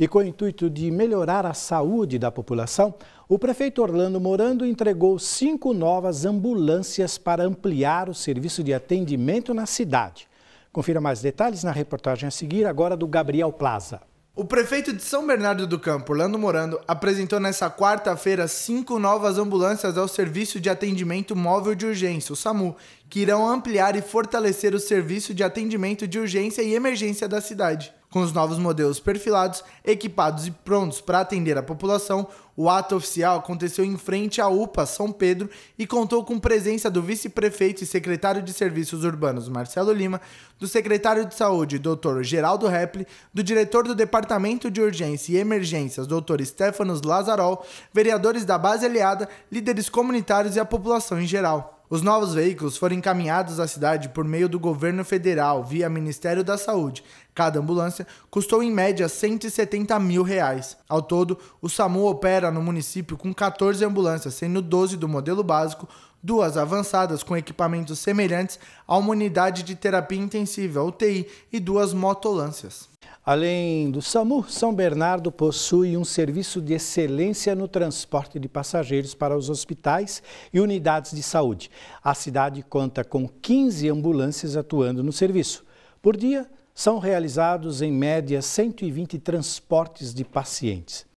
E com o intuito de melhorar a saúde da população, o prefeito Orlando Morando entregou cinco novas ambulâncias para ampliar o serviço de atendimento na cidade. Confira mais detalhes na reportagem a seguir, agora do Gabriel Plaza. O prefeito de São Bernardo do Campo, Orlando Morando, apresentou nesta quarta-feira cinco novas ambulâncias ao Serviço de Atendimento Móvel de Urgência, o SAMU, que irão ampliar e fortalecer o serviço de atendimento de urgência e emergência da cidade. Com os novos modelos perfilados, equipados e prontos para atender a população, o ato oficial aconteceu em frente à UPA São Pedro e contou com presença do vice-prefeito e secretário de Serviços Urbanos Marcelo Lima, do secretário de Saúde Dr. Geraldo Repli, do diretor do Departamento de Urgência e Emergências Dr. Stefanos Lazarol, vereadores da base aliada, líderes comunitários e a população em geral. Os novos veículos foram encaminhados à cidade por meio do governo federal via Ministério da Saúde. Cada ambulância custou em média 170 mil reais. Ao todo, o SAMU opera no município com 14 ambulâncias, sendo 12 do modelo básico, duas avançadas com equipamentos semelhantes a uma unidade de terapia intensiva, UTI, e duas motolâncias. Além do SAMU, São Bernardo possui um serviço de excelência no transporte de passageiros para os hospitais e unidades de saúde. A cidade conta com 15 ambulâncias atuando no serviço. Por dia, são realizados, em média, 120 transportes de pacientes.